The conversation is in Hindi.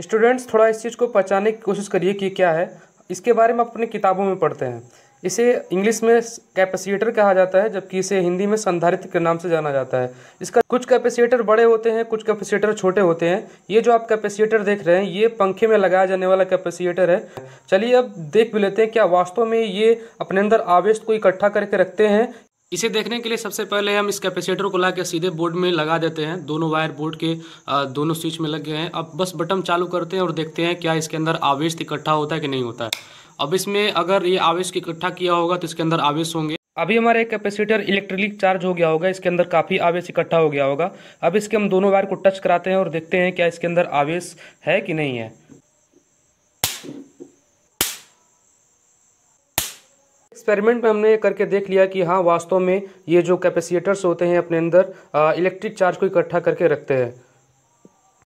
स्टूडेंट्स थोड़ा इस चीज़ को पहचानने की कोशिश करिए कि क्या है इसके बारे में अपनी किताबों में पढ़ते हैं इसे इंग्लिश में कैपेसिटर कहा जाता है जबकि इसे हिंदी में संधारित्र के नाम से जाना जाता है इसका कुछ कैपेसिटर बड़े होते हैं कुछ कैपेसिटर छोटे होते हैं ये जो आप कैपेसिटर देख रहे हैं ये पंखे में लगाया जाने वाला कैपेसिटर है चलिए अब देख भी लेते हैं क्या वास्तव में ये अपने अंदर आवेश को इकट्ठा करके रखते हैं इसे देखने के लिए सबसे पहले हम इस कैपेसिटर को ला के सीधे बोर्ड में लगा देते हैं दोनों वायर बोर्ड के दोनों स्विच में लग गए हैं अब बस बटन चालू करते हैं और देखते हैं क्या इसके अंदर आवेश इकट्ठा होता है कि नहीं होता है अब इसमें अगर ये आवेश इकट्ठा किया होगा तो इसके अंदर आवेश होंगे अभी हमारे एक कैपेसिटर इलेक्ट्रिक चार्ज हो गया होगा इसके अंदर काफ़ी आवेश इकट्ठा हो गया होगा अब इसके हम दोनों वायर को टच कराते हैं और देखते हैं क्या इसके अंदर आवेश है कि नहीं है एक्सपेरिमेंट में हमने करके देख लिया कि हाँ वास्तव में ये जो कैपेसिटर्स होते हैं अपने अंदर इलेक्ट्रिक चार्ज को इकट्ठा करके रखते हैं